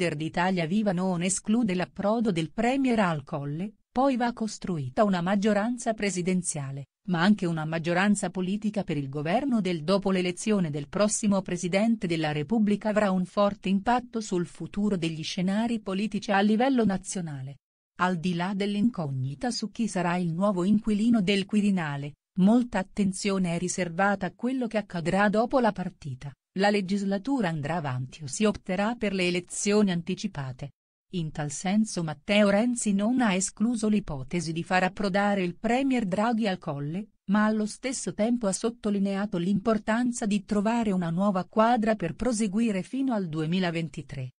leader d'Italia Viva non esclude l'approdo del premier al Colle, poi va costruita una maggioranza presidenziale, ma anche una maggioranza politica per il governo del dopo l'elezione del prossimo Presidente della Repubblica avrà un forte impatto sul futuro degli scenari politici a livello nazionale. Al di là dell'incognita su chi sarà il nuovo inquilino del Quirinale, molta attenzione è riservata a quello che accadrà dopo la partita. La legislatura andrà avanti o si opterà per le elezioni anticipate. In tal senso Matteo Renzi non ha escluso l'ipotesi di far approdare il premier Draghi al colle, ma allo stesso tempo ha sottolineato l'importanza di trovare una nuova quadra per proseguire fino al 2023.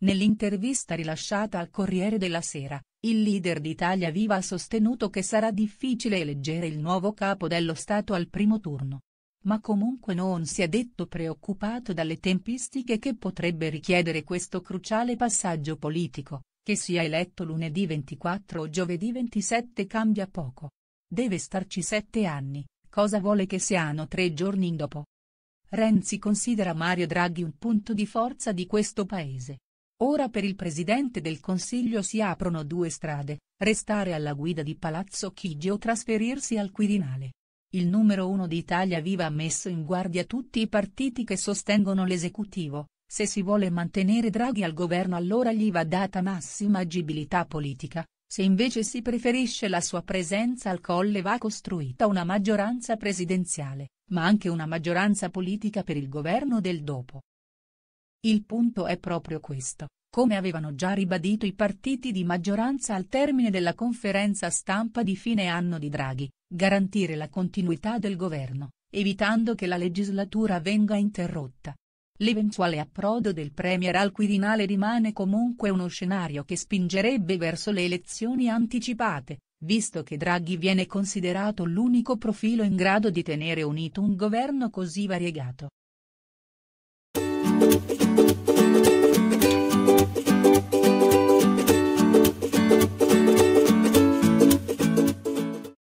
Nell'intervista rilasciata al Corriere della Sera, il leader d'Italia Viva ha sostenuto che sarà difficile eleggere il nuovo capo dello Stato al primo turno. Ma comunque non si è detto preoccupato dalle tempistiche che potrebbe richiedere questo cruciale passaggio politico, che sia eletto lunedì 24 o giovedì 27 cambia poco. Deve starci sette anni, cosa vuole che siano tre giorni dopo? Renzi considera Mario Draghi un punto di forza di questo paese Ora per il Presidente del Consiglio si aprono due strade, restare alla guida di Palazzo Chigi o trasferirsi al Quirinale. Il numero uno d'Italia Viva ha messo in guardia tutti i partiti che sostengono l'esecutivo, se si vuole mantenere Draghi al governo allora gli va data massima agibilità politica, se invece si preferisce la sua presenza al colle va costruita una maggioranza presidenziale, ma anche una maggioranza politica per il governo del dopo. Il punto è proprio questo, come avevano già ribadito i partiti di maggioranza al termine della conferenza stampa di fine anno di Draghi, garantire la continuità del governo, evitando che la legislatura venga interrotta. L'eventuale approdo del Premier al Quirinale rimane comunque uno scenario che spingerebbe verso le elezioni anticipate, visto che Draghi viene considerato l'unico profilo in grado di tenere unito un governo così variegato.